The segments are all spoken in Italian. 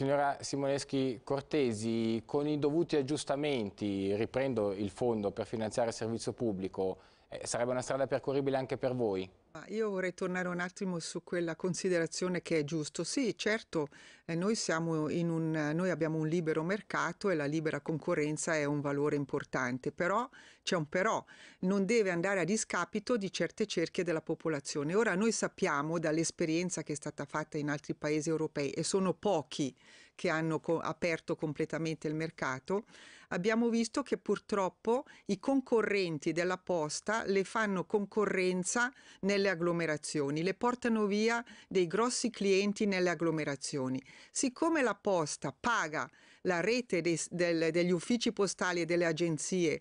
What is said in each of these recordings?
Signora Simoneschi Cortesi, con i dovuti aggiustamenti, riprendo il fondo per finanziare il servizio pubblico, eh, sarebbe una strada percorribile anche per voi? Io vorrei tornare un attimo su quella considerazione che è giusto. Sì, certo, eh, noi, un, noi, abbiamo un libero mercato e la libera concorrenza è un valore importante, però c'è un però, non deve andare a discapito di certe cerchie della popolazione. Ora noi sappiamo dall'esperienza che è stata fatta in altri paesi europei, e sono pochi che hanno co- aperto completamente il mercato, abbiamo visto che purtroppo i concorrenti della posta le fanno concorrenza nelle agglomerazioni, le portano via dei grossi clienti nelle agglomerazioni. Siccome la posta paga la rete dei, del, degli uffici postali e delle agenzie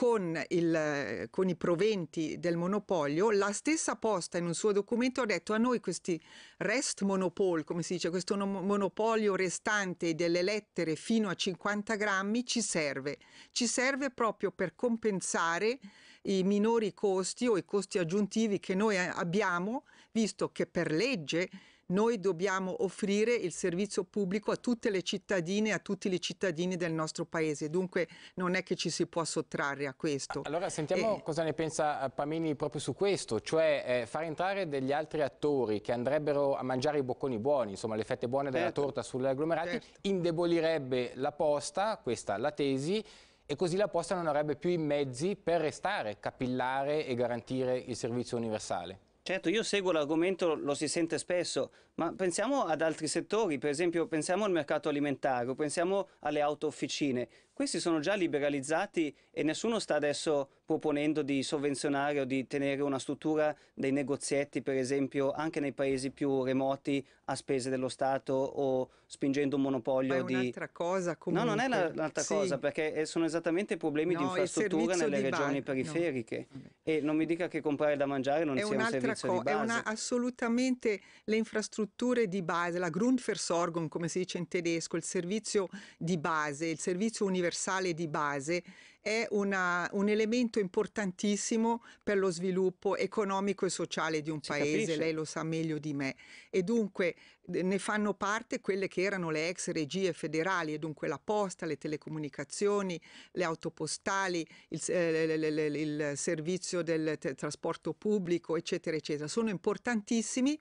con, il, con, i proventi del monopolio, la stessa posta in un suo documento ha detto a noi questi rest monopol, come si dice, questo monopolio restante delle lettere fino a 50 grammi ci serve, ci serve proprio per compensare i minori costi o i costi aggiuntivi che noi eh, abbiamo visto che per legge noi dobbiamo offrire il servizio pubblico a tutte le cittadine e a tutti i cittadini del nostro paese. Dunque non è che ci si può sottrarre a questo. Allora sentiamo e... cosa ne pensa eh, Pamini proprio su questo, cioè eh, far entrare degli altri attori che andrebbero a mangiare i bocconi buoni, insomma le fette buone della certo. torta sulle agglomerati, certo. indebolirebbe la posta, questa la tesi, e così la posta non avrebbe più i mezzi per restare, capillare e garantire il servizio universale. Certo, io seguo l'argomento, lo si sente spesso, ma pensiamo ad altri settori, per esempio pensiamo al mercato alimentare, pensiamo alle auto officine. Questi sono già liberalizzati e nessuno sta adesso proponendo di sovvenzionare o di tenere una struttura dei negozietti, per esempio, anche nei paesi più remoti a spese dello Stato o spingendo un monopolio Ma è di... un'altra cosa comunque. No, non è un'altra sì. cosa, perché eh, sono esattamente problemi no, di infrastruttura nelle di regioni periferiche. No. E non mi dica che comprare da mangiare non è sia un servizio co- di base. È una, assolutamente le infrastrutture di base, la Grundversorgung, come si dice in tedesco, il servizio di base, il servizio universale di base, è una, un elemento importantissimo per lo sviluppo economico e sociale di un si paese, capisce. lei lo sa meglio di me. E dunque ne fanno parte quelle che erano le ex regie federali, e dunque la posta, le telecomunicazioni, le autopostali, il, eh, il servizio del trasporto pubblico, eccetera, eccetera. Sono importantissimi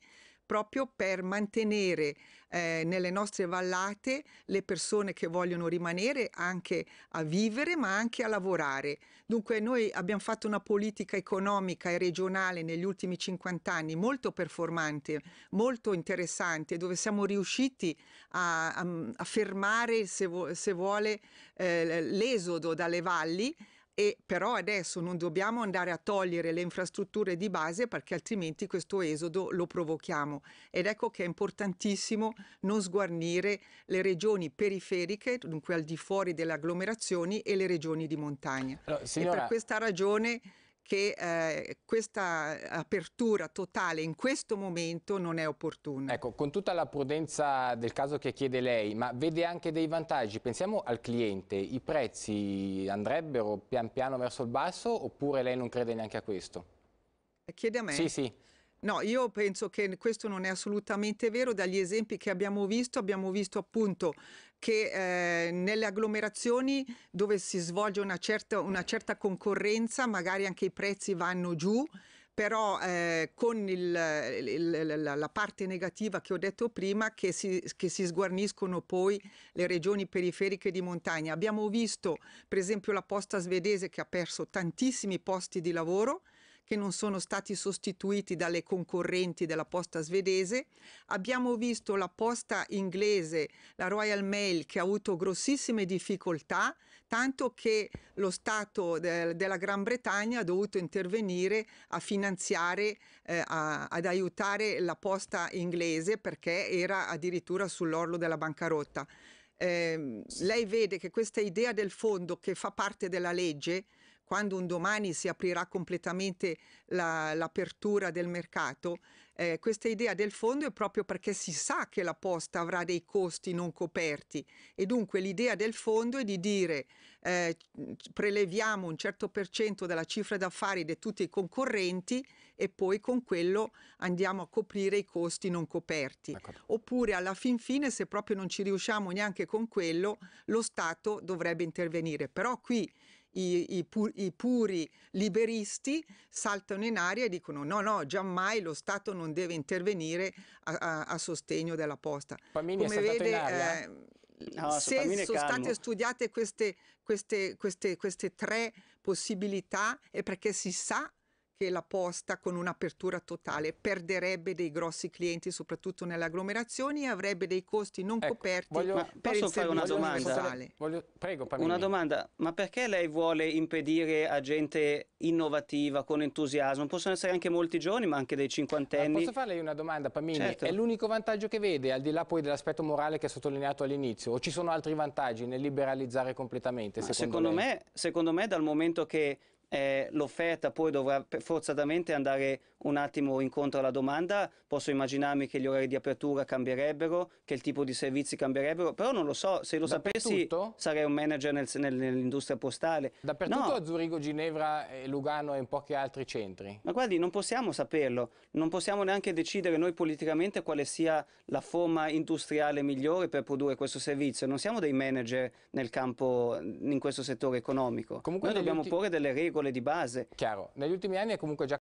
proprio per mantenere eh, nelle nostre vallate le persone che vogliono rimanere anche a vivere ma anche a lavorare. Dunque noi abbiamo fatto una politica economica e regionale negli ultimi 50 anni molto performante, molto interessante, dove siamo riusciti a, a, a fermare, se, vo se vuole, eh, l'esodo dalle valli e però adesso non dobbiamo andare a togliere le infrastrutture di base perché altrimenti questo esodo lo provochiamo. Ed ecco che è importantissimo non sguarnire le regioni periferiche, dunque al di fuori delle agglomerazioni, e le regioni di montagna. No, signora... E per questa ragione che eh, questa apertura totale in questo momento non è opportuna. Ecco, con tutta la prudenza del caso che chiede lei, ma vede anche dei vantaggi. Pensiamo al cliente, i prezzi andrebbero pian piano verso il basso oppure lei non crede neanche a questo? Chiede a me. Sì, sì. No, io penso che questo non è assolutamente vero. Dagli esempi che abbiamo visto, abbiamo visto appunto che eh, nelle agglomerazioni dove si svolge una certa, una certa concorrenza, magari anche i prezzi vanno giù, però eh, con il, il, la, parte negativa che ho detto prima che si, che si, sguarniscono poi le regioni periferiche di montagna. Abbiamo visto per esempio la posta svedese che ha perso tantissimi posti di lavoro che non sono stati sostituiti dalle concorrenti della posta svedese, abbiamo visto la posta inglese, la Royal Mail, che ha avuto grossissime difficoltà, tanto che lo Stato de della Gran Bretagna ha dovuto intervenire a finanziare, eh, a ad aiutare la posta inglese perché era addirittura sull'orlo della bancarotta. Eh, lei vede che questa idea del fondo che fa parte della legge quando un domani si aprirà completamente la, l'apertura del mercato, eh, questa idea del fondo è proprio perché si sa che la posta avrà dei costi non coperti e dunque l'idea del fondo è di dire eh, preleviamo un certo per cento della cifra d'affari di tutti i concorrenti e poi con quello andiamo a coprire i costi non coperti. D'accordo. Oppure alla fin fine se proprio non ci riusciamo neanche con quello, lo Stato dovrebbe intervenire. Però qui i, i, pu, i puri liberisti saltano in aria e dicono no, no, giammai lo Stato non deve intervenire a, a, a sostegno della posta. Pamini Come vede, eh, no, se sono state studiate queste, queste, queste, queste tre possibilità è perché si sa che la posta con un'apertura totale perderebbe dei grossi clienti, soprattutto nelle agglomerazioni, e avrebbe dei costi non ecco, coperti voglio, per posso il fare una domanda? Voglio, prego, una domanda, ma perché lei vuole impedire a gente innovativa, con entusiasmo? Possono essere anche molti giovani, ma anche dei cinquantenni. Ma posso farle una domanda, Pamini? Certo. È l'unico vantaggio che vede, al di là poi dell'aspetto morale che ha sottolineato all'inizio, o ci sono altri vantaggi nel liberalizzare completamente? Secondo, secondo, me, secondo me dal momento che eh, l'offerta poi dovrà forzatamente andare un attimo incontro alla domanda, posso immaginarmi che gli orari di apertura cambierebbero, che il tipo di servizi cambierebbero, però non lo so, se lo sapessi sarei un manager nel, nel, nell'industria postale. Dappertutto no. a Zurigo, Ginevra, Lugano e in pochi altri centri? Ma guardi, non possiamo saperlo, non possiamo neanche decidere noi politicamente quale sia la forma industriale migliore per produrre questo servizio, non siamo dei manager nel campo, in questo settore economico. Comunque noi dobbiamo porre delle regole regole di base. Chiaro, negli ultimi anni è comunque già